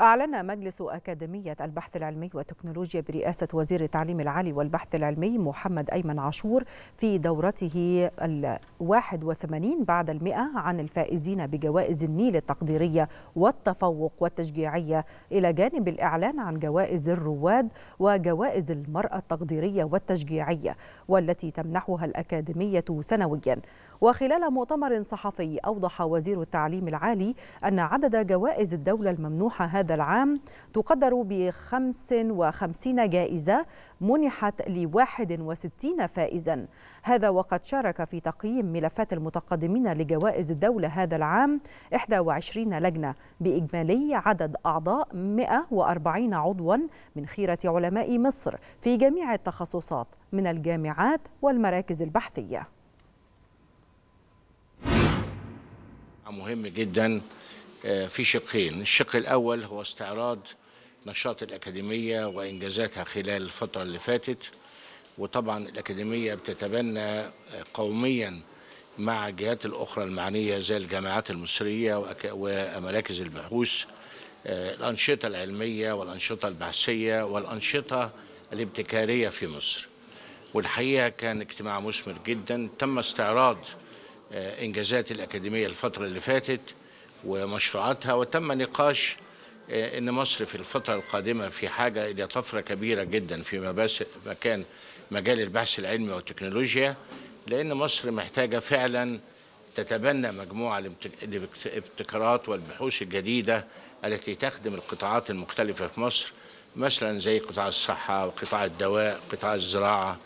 أعلن مجلس أكاديمية البحث العلمي والتكنولوجيا برئاسة وزير التعليم العالي والبحث العلمي محمد أيمن عاشور في دورته 81 بعد المئة عن الفائزين بجوائز النيل التقديرية والتفوق والتشجيعية إلى جانب الإعلان عن جوائز الرواد وجوائز المرأة التقديرية والتشجيعية والتي تمنحها الأكاديمية سنوياً وخلال مؤتمر صحفي أوضح وزير التعليم العالي أن عدد جوائز الدولة الممنوحة هذا العام تقدر ب 55 جائزة منحت ل 61 فائزا هذا وقد شارك في تقييم تقييم ملفات المتقدمين لجوائز الدولة هذا العام 21 لجنة بإجمالي عدد أعضاء 140 عضوا من خيرة علماء مصر في جميع التخصصات من الجامعات والمراكز البحثية مهم جدا آه، في شقين الشق الأول هو استعراض نشاط الأكاديمية وإنجازاتها خلال الفترة اللي فاتت وطبعا الأكاديمية بتتبنى آه، قوميا مع الجهات الأخرى المعنية زي الجامعات المصرية ومراكز البحوث آه، الأنشطة العلمية والأنشطة البحثية والأنشطة الابتكارية في مصر والحقيقة كان اجتماع مثمر جدا تم استعراض آه، إنجازات الأكاديمية الفترة اللي فاتت ومشروعاتها وتم نقاش آه، ان مصر في الفتره القادمه في حاجه الى طفره كبيره جدا في مكان مجال البحث العلمي والتكنولوجيا لأن مصر محتاجة فعلا تتبنى مجموعة الابتكارات والبحوث الجديدة التي تخدم القطاعات المختلفة في مصر مثلا زي قطاع الصحة وقطاع الدواء قطاع الزراعة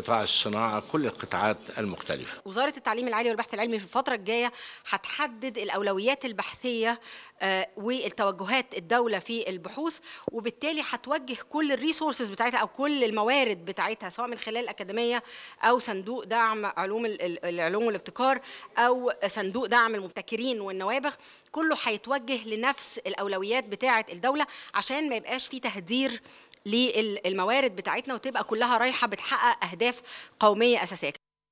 قطاع الصناعه كل القطاعات المختلفه. وزاره التعليم العالي والبحث العلمي في الفتره الجايه هتحدد الاولويات البحثيه آه، والتوجهات الدوله في البحوث وبالتالي هتوجه كل الريسورسز بتاعتها او كل الموارد بتاعتها سواء من خلال اكاديميه او صندوق دعم علوم العلوم والابتكار او صندوق دعم المبتكرين والنوابغ كله هيتوجه لنفس الاولويات بتاعه الدوله عشان ما يبقاش في تهدير للموارد بتاعتنا وتبقى كلها رايحه بتحقق اهداف قوميه اساسيه